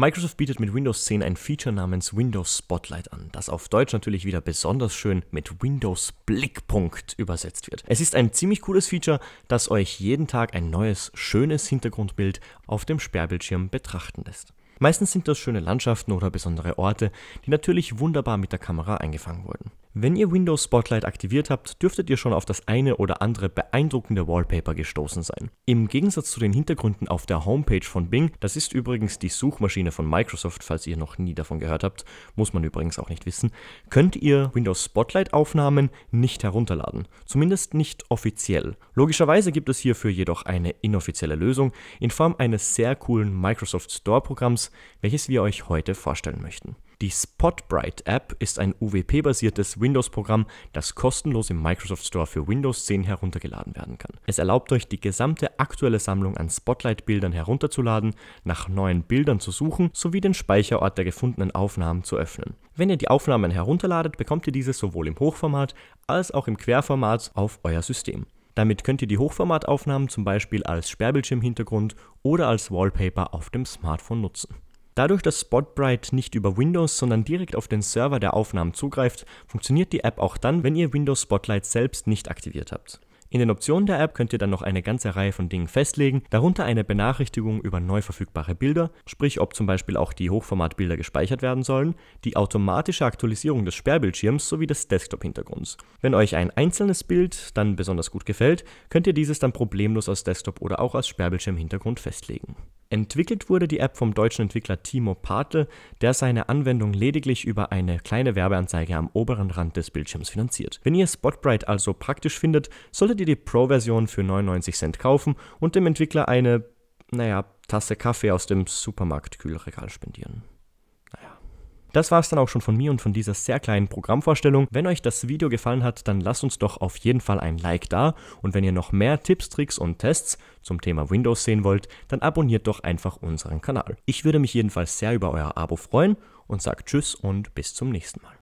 Microsoft bietet mit Windows 10 ein Feature namens Windows Spotlight an, das auf Deutsch natürlich wieder besonders schön mit Windows Blickpunkt übersetzt wird. Es ist ein ziemlich cooles Feature, das euch jeden Tag ein neues, schönes Hintergrundbild auf dem Sperrbildschirm betrachten lässt. Meistens sind das schöne Landschaften oder besondere Orte, die natürlich wunderbar mit der Kamera eingefangen wurden. Wenn ihr Windows Spotlight aktiviert habt, dürftet ihr schon auf das eine oder andere beeindruckende Wallpaper gestoßen sein. Im Gegensatz zu den Hintergründen auf der Homepage von Bing, das ist übrigens die Suchmaschine von Microsoft, falls ihr noch nie davon gehört habt, muss man übrigens auch nicht wissen, könnt ihr Windows Spotlight Aufnahmen nicht herunterladen. Zumindest nicht offiziell. Logischerweise gibt es hierfür jedoch eine inoffizielle Lösung in Form eines sehr coolen Microsoft Store Programms, welches wir euch heute vorstellen möchten. Die Spotbright App ist ein UWP-basiertes Windows-Programm, das kostenlos im Microsoft Store für Windows 10 heruntergeladen werden kann. Es erlaubt euch, die gesamte aktuelle Sammlung an Spotlight-Bildern herunterzuladen, nach neuen Bildern zu suchen sowie den Speicherort der gefundenen Aufnahmen zu öffnen. Wenn ihr die Aufnahmen herunterladet, bekommt ihr diese sowohl im Hochformat als auch im Querformat auf euer System. Damit könnt ihr die Hochformataufnahmen zum Beispiel als Sperrbildschirmhintergrund oder als Wallpaper auf dem Smartphone nutzen. Dadurch, dass Spotbrite nicht über Windows, sondern direkt auf den Server der Aufnahmen zugreift, funktioniert die App auch dann, wenn ihr Windows Spotlight selbst nicht aktiviert habt. In den Optionen der App könnt ihr dann noch eine ganze Reihe von Dingen festlegen, darunter eine Benachrichtigung über neu verfügbare Bilder, sprich ob zum Beispiel auch die Hochformatbilder gespeichert werden sollen, die automatische Aktualisierung des Sperrbildschirms sowie des Desktop-Hintergrunds. Wenn euch ein einzelnes Bild dann besonders gut gefällt, könnt ihr dieses dann problemlos aus Desktop oder auch aus Sperrbildschirm-Hintergrund festlegen. Entwickelt wurde die App vom deutschen Entwickler Timo Patel, der seine Anwendung lediglich über eine kleine Werbeanzeige am oberen Rand des Bildschirms finanziert. Wenn ihr Spotbrite also praktisch findet, solltet ihr die Pro-Version für 99 Cent kaufen und dem Entwickler eine, naja, Tasse Kaffee aus dem Supermarktkühlregal spendieren. Das war es dann auch schon von mir und von dieser sehr kleinen Programmvorstellung. Wenn euch das Video gefallen hat, dann lasst uns doch auf jeden Fall ein Like da und wenn ihr noch mehr Tipps, Tricks und Tests zum Thema Windows sehen wollt, dann abonniert doch einfach unseren Kanal. Ich würde mich jedenfalls sehr über euer Abo freuen und sage Tschüss und bis zum nächsten Mal.